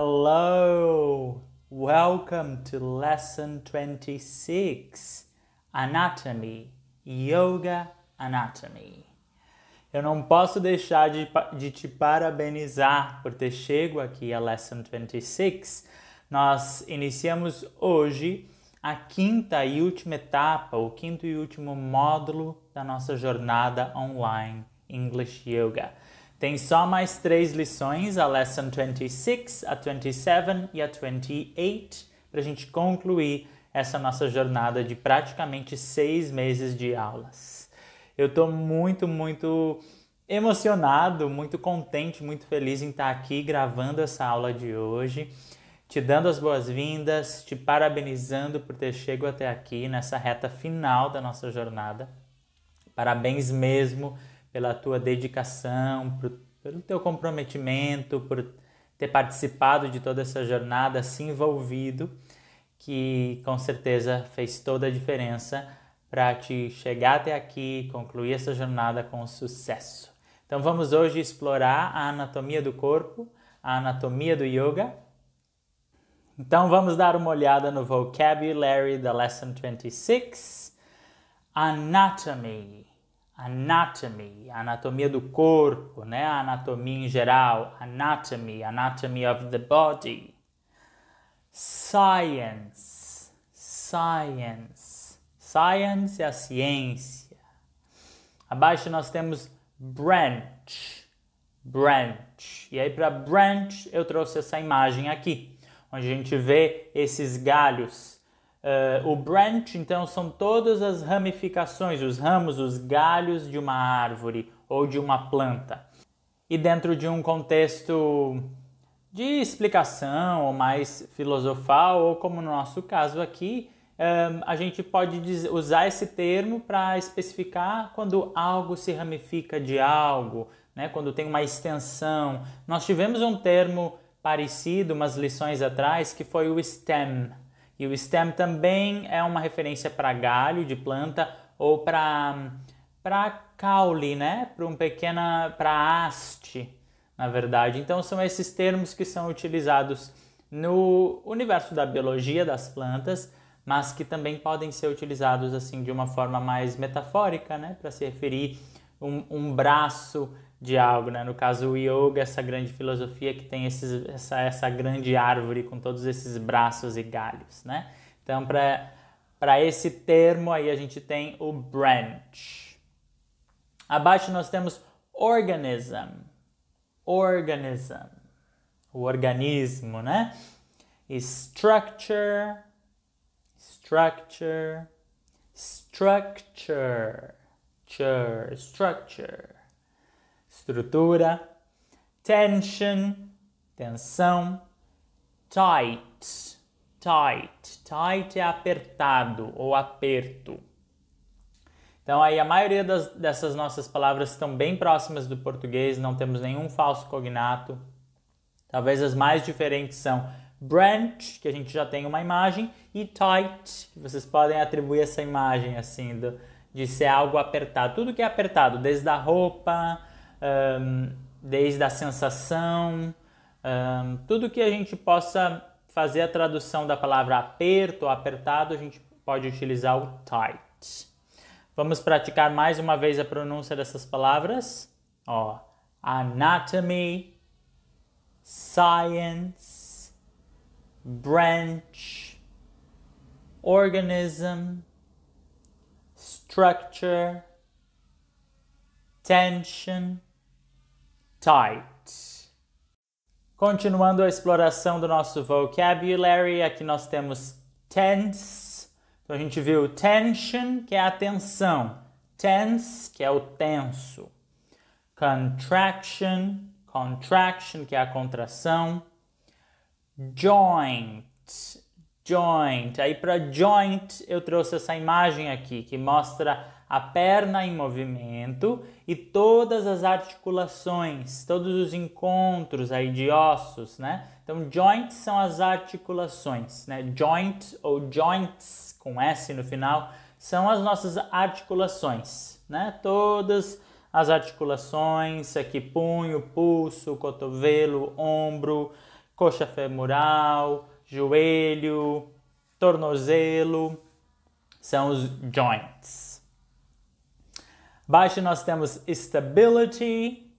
Hello, welcome to lesson 26 Anatomy, Yoga Anatomy. Eu não posso deixar de, de te parabenizar por ter chego aqui à lesson 26. Nós iniciamos hoje a quinta e última etapa, o quinto e último módulo da nossa jornada online English Yoga. Tem só mais três lições, a lesson 26, a 27 e a 28, para a gente concluir essa nossa jornada de praticamente seis meses de aulas. Eu estou muito, muito emocionado, muito contente, muito feliz em estar aqui gravando essa aula de hoje, te dando as boas-vindas, te parabenizando por ter chegado até aqui nessa reta final da nossa jornada. Parabéns mesmo pela tua dedicação, por, pelo teu comprometimento, por ter participado de toda essa jornada, se envolvido, que com certeza fez toda a diferença para te chegar até aqui concluir essa jornada com sucesso. Então vamos hoje explorar a anatomia do corpo, a anatomia do yoga. Então vamos dar uma olhada no vocabulary da lesson 26. Anatomy anatomy, a anatomia do corpo, né? A anatomia em geral, anatomy, anatomy of the body. Science, science. Science é a ciência. Abaixo nós temos branch, branch. E aí para branch eu trouxe essa imagem aqui, onde a gente vê esses galhos Uh, o branch, então, são todas as ramificações, os ramos, os galhos de uma árvore ou de uma planta. E dentro de um contexto de explicação ou mais filosofal, ou como no nosso caso aqui, um, eh, a gente pode usar esse termo para especificar quando algo se ramifica de algo, né? quando tem uma extensão. Nós tivemos um termo parecido umas lições atrás que foi o stem e o stem também é uma referência para galho de planta ou para para caule, né? Para um pequena para haste, na verdade. Então são esses termos que são utilizados no universo da biologia das plantas, mas que também podem ser utilizados assim de uma forma mais metafórica, né? Para se referir um, um braço de algo, né? No caso, o yoga, essa grande filosofia que tem esses, essa, essa grande árvore com todos esses braços e galhos, né? Então, para esse termo aí, a gente tem o branch. Abaixo nós temos organism. Organism. O organismo, né? E structure. Structure. Structure. Structure. structure estrutura, tension, tensão, tight, tight, tight é apertado ou aperto. Então aí a maioria das, dessas nossas palavras estão bem próximas do português, não temos nenhum falso cognato. Talvez as mais diferentes são branch, que a gente já tem uma imagem, e tight, que vocês podem atribuir essa imagem assim do, de ser algo apertado. Tudo que é apertado, desde a roupa, um, desde a sensação, um, tudo que a gente possa fazer a tradução da palavra aperto ou apertado, a gente pode utilizar o tight. Vamos praticar mais uma vez a pronúncia dessas palavras? Ó, anatomy, science, branch, organism, structure, tension tight. Continuando a exploração do nosso vocabulary, aqui nós temos tense. Então a gente viu tension, que é a tensão, tense, que é o tenso, contraction, contraction, que é a contração, joint, joint. Aí para joint eu trouxe essa imagem aqui que mostra a perna em movimento e todas as articulações, todos os encontros aí de ossos, né? Então, joints são as articulações, né? Joints ou joints com S no final são as nossas articulações, né? Todas as articulações, aqui punho, pulso, cotovelo, ombro, coxa femoral, joelho, tornozelo, são os joints. Baixo nós temos stability,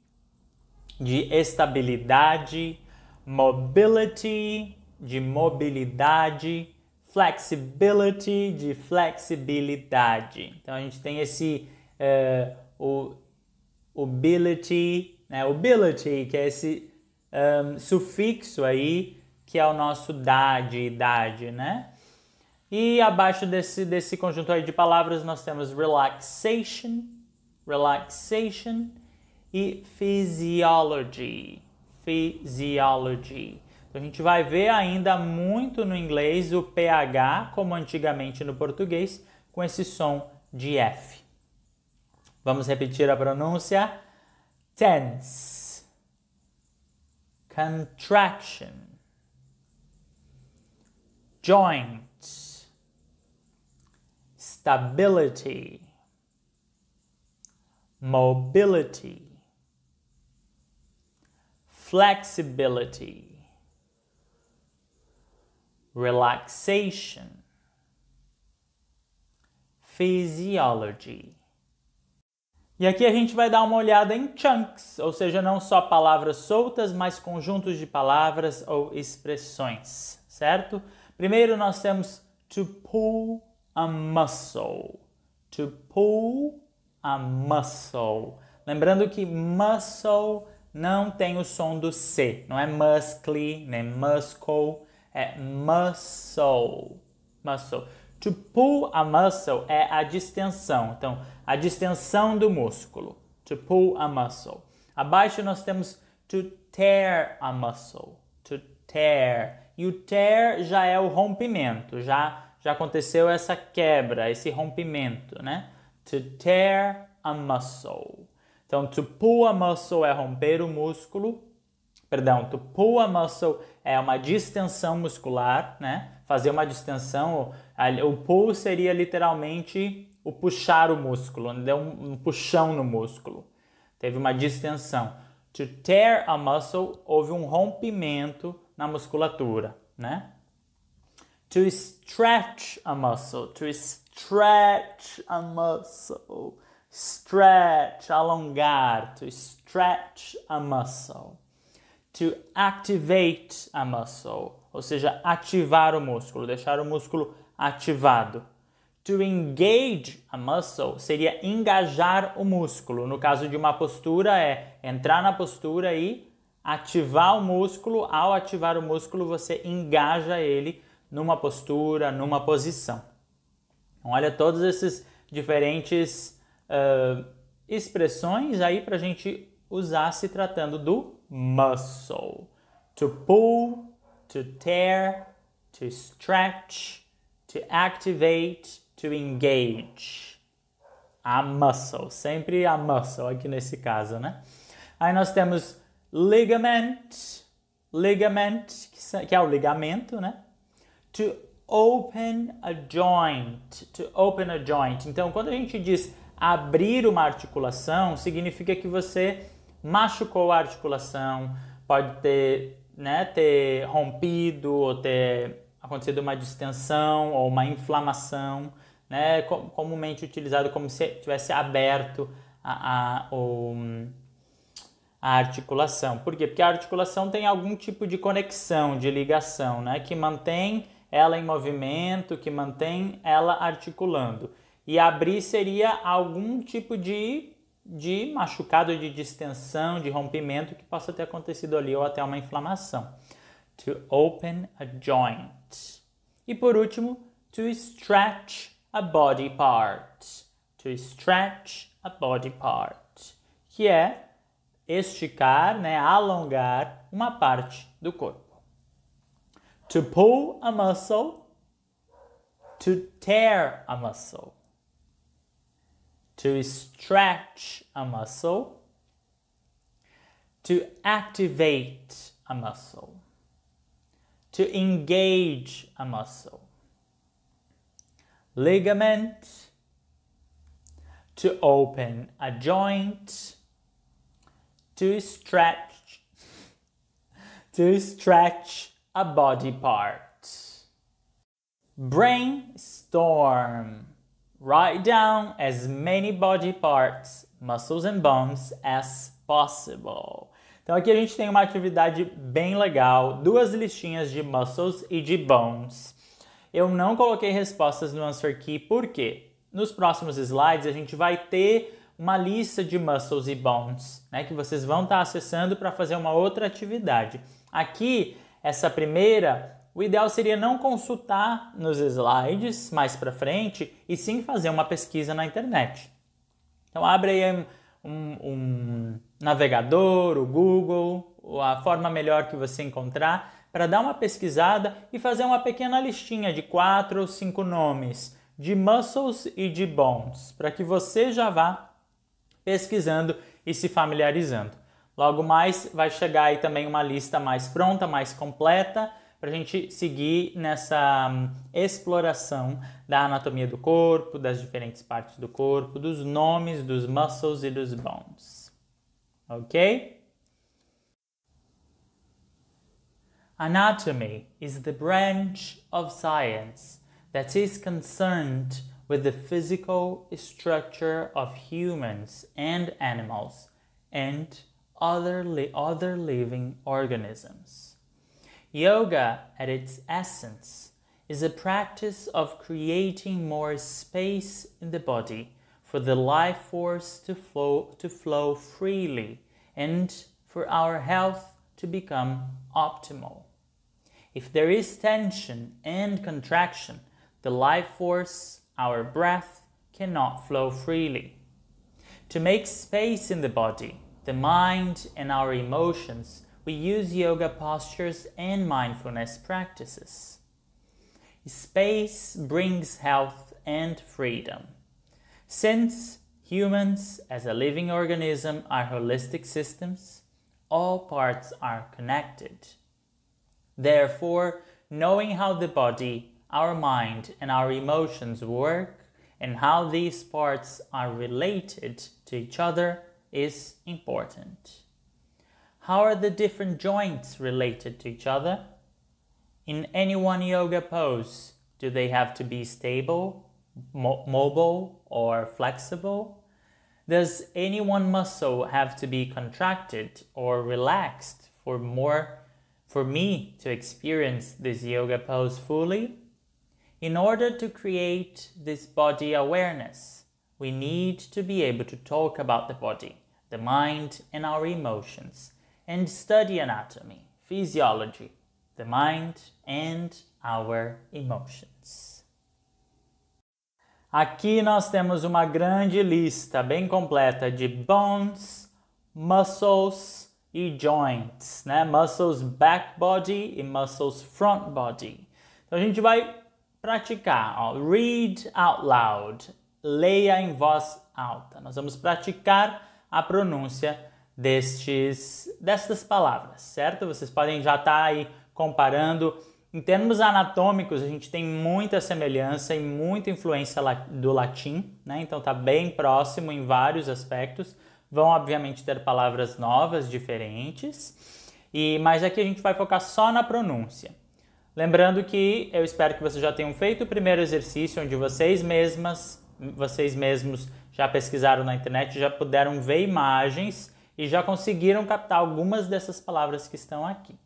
de estabilidade, mobility, de mobilidade, flexibility, de flexibilidade. Então a gente tem esse uh, o, ability, né? Ability, que é esse um, sufixo aí, que é o nosso dad, idade, né? E abaixo desse, desse conjunto aí de palavras nós temos relaxation, relaxation e physiology. Physiology. Então a gente vai ver ainda muito no inglês o ph, como antigamente no português, com esse som de F. Vamos repetir a pronúncia: tense, contraction, joint, stability mobility, flexibility, relaxation, physiology. E aqui a gente vai dar uma olhada em chunks, ou seja, não só palavras soltas, mas conjuntos de palavras ou expressões, certo? Primeiro nós temos to pull a muscle. To pull a muscle. Lembrando que muscle não tem o som do C, não é muscly, nem muscle, é muscle. Muscle. To pull a muscle é a distensão, então a distensão do músculo. To pull a muscle. Abaixo nós temos to tear a muscle. To tear. E o tear já é o rompimento, já já aconteceu essa quebra, esse rompimento, né? To tear a muscle. Então, to pull a muscle é romper o músculo. Perdão, to pull a muscle é uma distensão muscular, né? Fazer uma distensão. O pull seria literalmente o puxar o músculo, deu né? um, um puxão no músculo. Teve uma distensão. To tear a muscle, houve um rompimento na musculatura, né? To stretch a muscle. To stretch stretch a muscle. Stretch, alongar. To stretch a muscle. To activate a muscle, ou seja, ativar o músculo, deixar o músculo ativado. To engage a muscle seria engajar o músculo. No caso de uma postura, é entrar na postura e ativar o músculo. Ao ativar o músculo, você engaja ele numa postura, numa posição. Então, olha todos esses diferentes uh, expressões aí para a gente usar se tratando do muscle. To pull, to tear, to stretch, to activate, to engage. A muscle, sempre a muscle aqui nesse caso, né? Aí nós temos ligament, ligament, que é o ligamento, né? To open a joint, to open a joint. Então, quando a gente diz abrir uma articulação, significa que você machucou a articulação, pode ter, né, ter rompido ou ter acontecido uma distensão ou uma inflamação, né, comumente utilizado como se tivesse aberto a, a, a articulação. Por quê? Porque a articulação tem algum tipo de conexão, de ligação, né, que mantém ela em movimento, que mantém ela articulando. E abrir seria algum tipo de, de machucado, de distensão, de rompimento que possa ter acontecido ali ou até uma inflamação. To open a joint. E por último, to stretch a body part. To stretch a body part. Que é esticar, né, alongar uma parte do corpo. To pull a muscle, to tear a muscle, to stretch a muscle, to activate a muscle, to engage a muscle. Ligament, to open a joint, to stretch, to stretch a body part. Brainstorm. Write down as many body parts, muscles and bones as possible. Então aqui a gente tem uma atividade bem legal, duas listinhas de muscles e de bones. Eu não coloquei respostas no answer key porque nos próximos slides a gente vai ter uma lista de muscles e bones, né, que vocês vão estar tá acessando para fazer uma outra atividade. Aqui essa primeira, o ideal seria não consultar nos slides mais para frente e sim fazer uma pesquisa na internet. Então abre aí um, um navegador, o Google, a forma melhor que você encontrar para dar uma pesquisada e fazer uma pequena listinha de quatro ou cinco nomes de muscles e de bones, para que você já vá pesquisando e se familiarizando. Logo mais vai chegar aí também uma lista mais pronta, mais completa, para a gente seguir nessa hum, exploração da anatomia do corpo, das diferentes partes do corpo, dos nomes dos muscles e dos bones. Ok? Anatomy is the branch of science that is concerned with the physical structure of humans and animals and other, li other living organisms. Yoga, at its essence, is a practice of creating more space in the body for the life force to flow, to flow freely and for our health to become optimal. If there is tension and contraction, the life force, our breath, cannot flow freely. To make space in the body, the mind, and our emotions, we use yoga postures and mindfulness practices. Space brings health and freedom. Since humans, as a living organism, are holistic systems, all parts are connected. Therefore, knowing how the body, our mind, and our emotions work, and how these parts are related to each other is important. How are the different joints related to each other? In any one yoga pose, do they have to be stable, mo mobile, or flexible? Does any one muscle have to be contracted or relaxed for more for me to experience this yoga pose fully? In order to create this body awareness, we need to be able to talk about the body, the mind, and our emotions, and study anatomy, physiology, the mind, and our emotions. Aqui nós temos uma grande lista bem completa de bones, muscles e joints, né? Muscles back body e muscles front body. Então a gente vai praticar, ó, read out loud, leia em voz alta. Nós vamos praticar a pronúncia destes destas palavras, certo? Vocês podem já estar tá aí comparando. Em termos anatômicos, a gente tem muita semelhança e muita influência do latim, né? Então tá bem próximo em vários aspectos. Vão obviamente ter palavras novas, diferentes. E mas aqui a gente vai focar só na pronúncia. Lembrando que eu espero que vocês já tenham feito o primeiro exercício onde vocês mesmas vocês mesmos já pesquisaram na internet, já puderam ver imagens e já conseguiram captar algumas dessas palavras que estão aqui.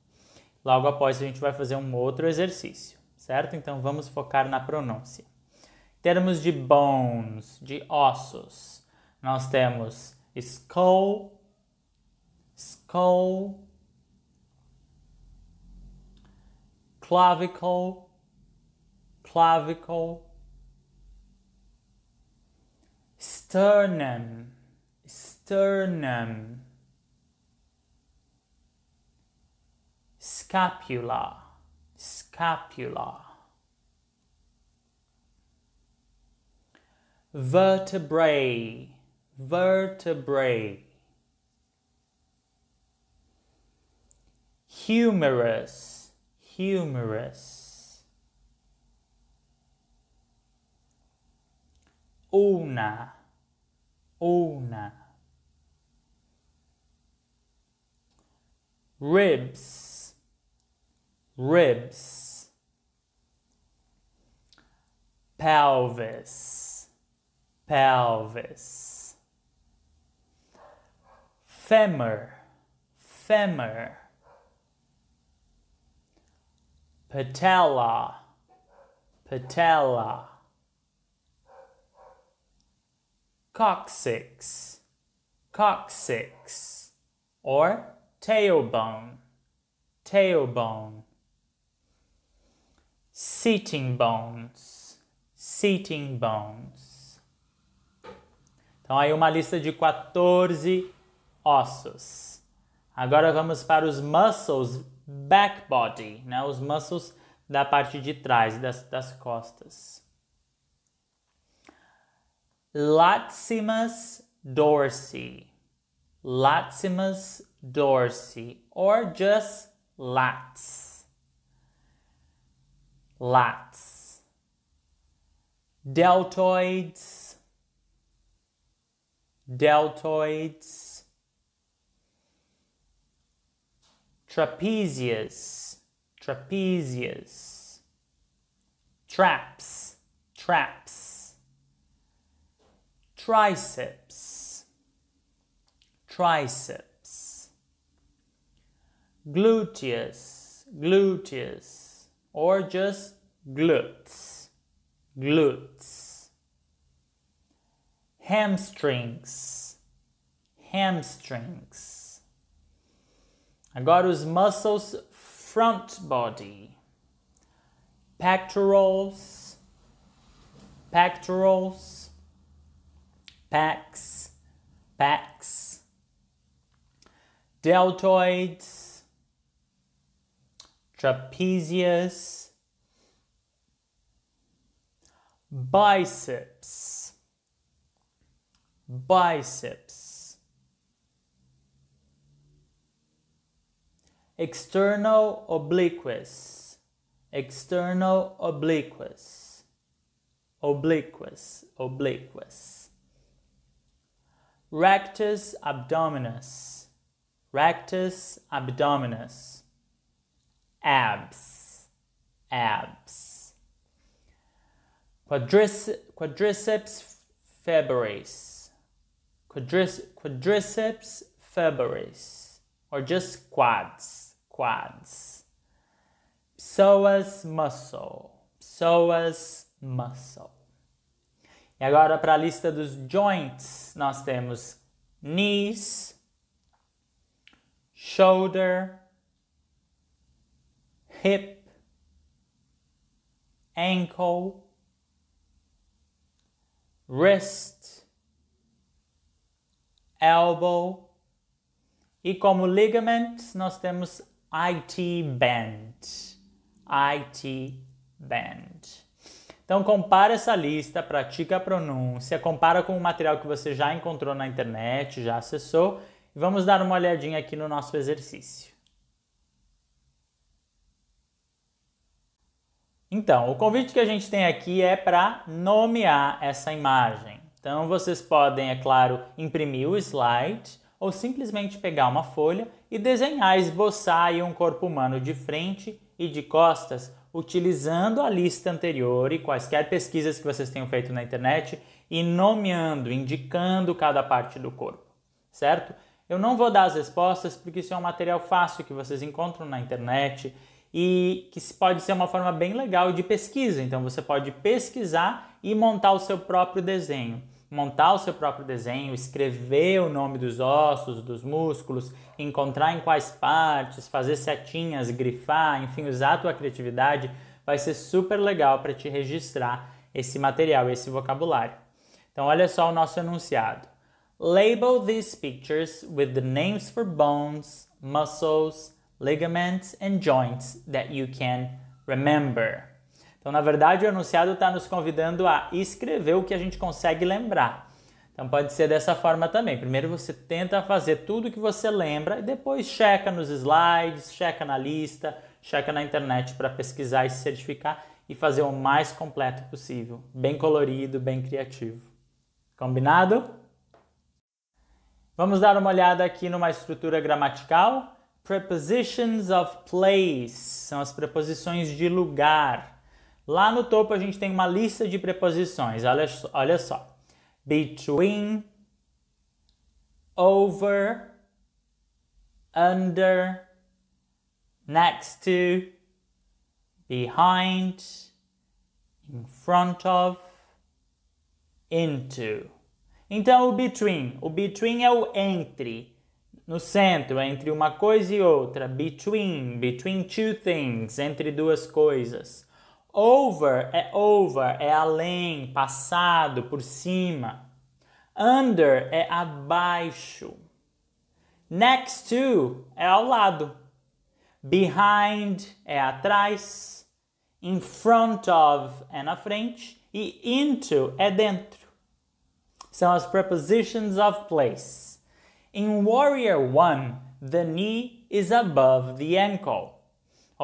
Logo após, a gente vai fazer um outro exercício, certo? Então vamos focar na pronúncia. Termos de bones, de ossos, nós temos skull, skull, clavicle, clavicle sternum, sternum, scapula, scapula, vertebrae, vertebrae, humerus, humerus. una una. Ribs, ribs. Pelvis, pelvis. Femur, femur. Patella, patella coccyx, coccyx, or tailbone, tailbone. Seating bones, seating bones. Então, aí uma lista de 14 ossos. Agora vamos para os muscles back body, né? os muscles da parte de trás, das, das costas. Latimus Dorsey. Latimus Dorsey, or just Lats. Lats. Deltoids. Deltoids. Trapezius. Trapezius. Traps. Traps triceps, triceps, gluteus, gluteus, or just glutes, glutes, hamstrings, hamstrings. Agora os muscles front body, pectorals, pectorals, Pecs, pecs. deltoids, trapezius, biceps, biceps, external obliquus, external obliquus, obliquus, obliquus rectus abdominis, rectus abdominis, abs, abs, quadriceps, femoris, quadriceps femoris, or just quads, quads, psoas muscle, psoas muscle. E agora para a lista dos joints, nós temos knees, shoulder, hip, ankle, wrist, elbow. E como ligaments nós temos IT band. IT band. Então compara essa lista, pratica a pronúncia, compara com o material que você já encontrou na internet, já acessou e vamos dar uma olhadinha aqui no nosso exercício. Então, o convite que a gente tem aqui é para nomear essa imagem. Então, vocês podem, é claro, imprimir o slide ou simplesmente pegar uma folha e desenhar, esboçar aí um corpo humano de frente e de costas utilizando a lista anterior e quaisquer pesquisas que vocês tenham feito na internet e nomeando, indicando cada parte do corpo, certo? Eu não vou dar as respostas porque isso é um material fácil que vocês encontram na internet e que pode ser uma forma bem legal de pesquisa. Então você pode pesquisar e montar o seu próprio desenho montar o seu próprio desenho, escrever o nome dos ossos, dos músculos, encontrar em quais partes, fazer setinhas, grifar, enfim, usar a tua criatividade, vai ser super legal para te registrar esse material, esse vocabulário. Então olha só o nosso enunciado. Label these pictures with the names for bones, muscles, ligaments and joints that you can remember. Então, na verdade, o enunciado está nos convidando a escrever o que a gente consegue lembrar. Então, pode ser dessa forma também. Primeiro você tenta fazer tudo o que você lembra e depois checa nos slides, checa na lista, checa na internet para pesquisar e se certificar e fazer o mais completo possível, bem colorido, bem criativo. Combinado? Vamos dar uma olhada aqui numa estrutura gramatical. Prepositions of place são as preposições de lugar. Lá no topo a gente tem uma lista de preposições. Olha, olha só. Between, over, under, next to, behind, in front of, into. Então, o between. O between é o entre, no centro, entre uma coisa e outra. Between, between two things, entre duas coisas. Over é over, é além, passado, por cima. Under é abaixo. Next to é ao lado. Behind é atrás. In front of é na frente. E into é dentro. São as prepositions of place. In Warrior One, the knee is above the ankle.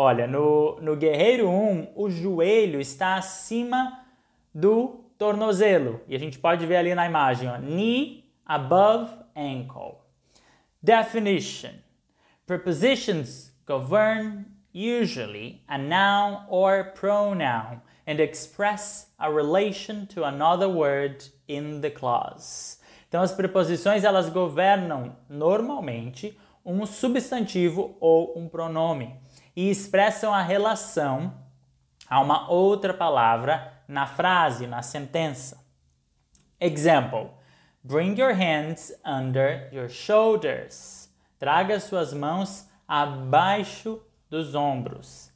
Olha, no, no Guerreiro 1, o joelho está acima do tornozelo. E a gente pode ver ali na imagem, ó, knee above ankle. Definition. Prepositions govern usually a noun or pronoun and express a relation to another word in the clause. Então as preposições elas governam normalmente um substantivo ou um pronome e expressam a relação a uma outra palavra na frase, na sentença. Example: Bring your hands under your shoulders. Traga suas mãos abaixo dos ombros.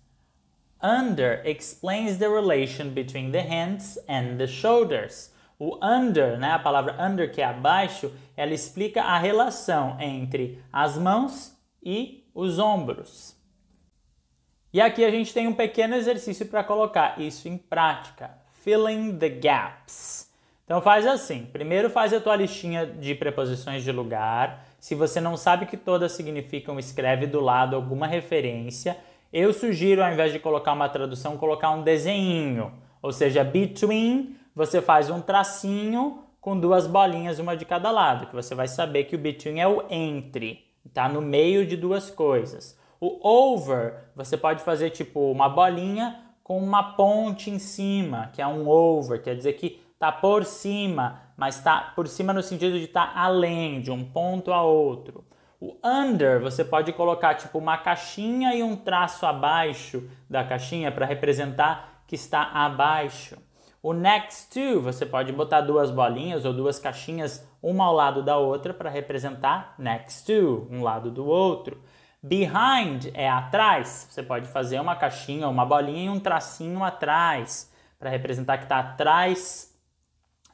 Under explains the relation between the hands and the shoulders. O under, né, a palavra under que é abaixo, ela explica a relação entre as mãos e os ombros. E aqui a gente tem um pequeno exercício para colocar isso em prática. Filling the gaps. Então faz assim, primeiro faz a tua listinha de preposições de lugar. Se você não sabe que todas significam, escreve do lado alguma referência. Eu sugiro, ao invés de colocar uma tradução, colocar um desenho. Ou seja, between, você faz um tracinho com duas bolinhas, uma de cada lado, que você vai saber que o between é o entre, está no meio de duas coisas. O over, você pode fazer tipo uma bolinha com uma ponte em cima, que é um over, quer dizer que tá por cima, mas tá por cima no sentido de estar tá além de um ponto a outro. O under, você pode colocar tipo uma caixinha e um traço abaixo da caixinha para representar que está abaixo. O next to, você pode botar duas bolinhas ou duas caixinhas uma ao lado da outra para representar next to, um lado do outro. Behind é atrás. Você pode fazer uma caixinha, uma bolinha e um tracinho atrás para representar que está atrás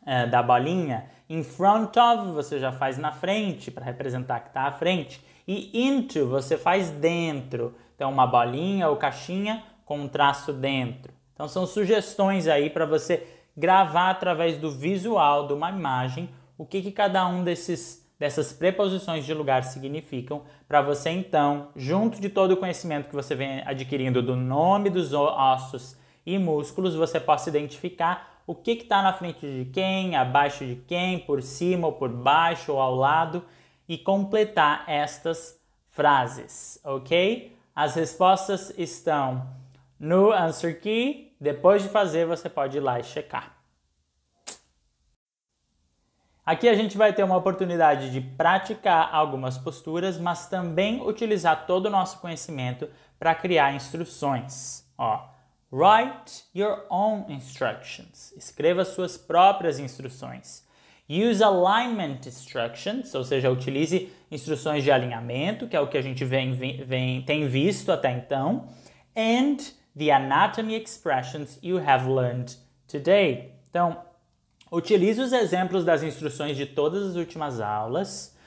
é, da bolinha. In front of você já faz na frente para representar que está à frente. E into você faz dentro. Então uma bolinha ou caixinha com um traço dentro. Então são sugestões aí para você gravar através do visual de uma imagem o que, que cada um desses dessas preposições de lugar significam, para você então, junto de todo o conhecimento que você vem adquirindo do nome dos ossos e músculos, você possa identificar o que está na frente de quem, abaixo de quem, por cima ou por baixo ou ao lado e completar estas frases, ok? As respostas estão no Answer Key. Depois de fazer, você pode ir lá e checar. Aqui a gente vai ter uma oportunidade de praticar algumas posturas, mas também utilizar todo o nosso conhecimento para criar instruções. Ó, write your own instructions. Escreva suas próprias instruções. Use alignment instructions, ou seja, utilize instruções de alinhamento, que é o que a gente vem, vem, tem visto até então. And the anatomy expressions you have learned today. Então, Utilize os exemplos das instruções de todas as últimas aulas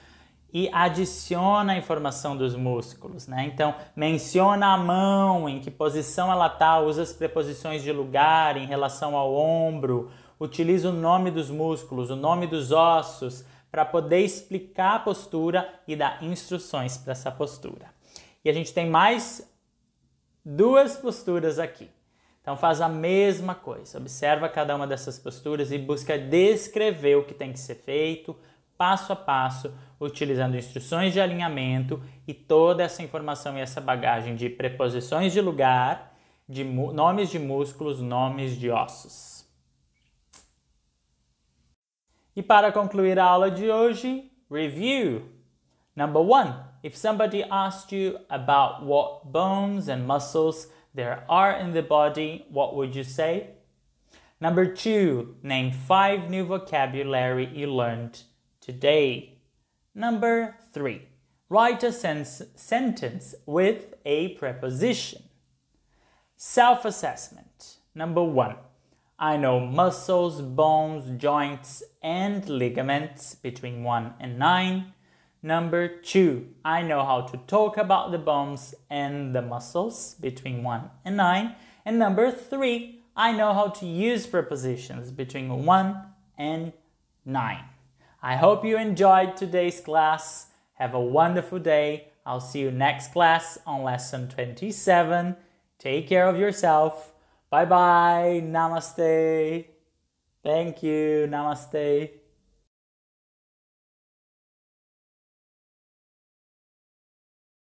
e adiciona a informação dos músculos, né? Então, menciona a mão, em que posição ela está, usa as preposições de lugar em relação ao ombro, utiliza o nome dos músculos, o nome dos ossos, para poder explicar a postura e dar instruções para essa postura. E a gente tem mais duas posturas aqui. Então faz a mesma coisa, observa cada uma dessas posturas e busca descrever o que tem que ser feito passo a passo, utilizando instruções de alinhamento e toda essa informação e essa bagagem de preposições de lugar, de nomes de músculos, nomes de ossos. E para concluir a aula de hoje, review. Number one, if somebody asked you about what bones and muscles there are in the body, what would you say? Number two, name five new vocabulary you learned today. Number three, write a sentence with a preposition. Self assessment. Number one, I know muscles, bones, joints, and ligaments between 1 and 9. Number two, I know how to talk about the bones and the muscles between one and nine. And number three, I know how to use prepositions between one and nine. I hope you enjoyed today's class. Have a wonderful day. I'll see you next class on lesson 27. Take care of yourself. Bye bye. Namaste. Thank you. Namaste.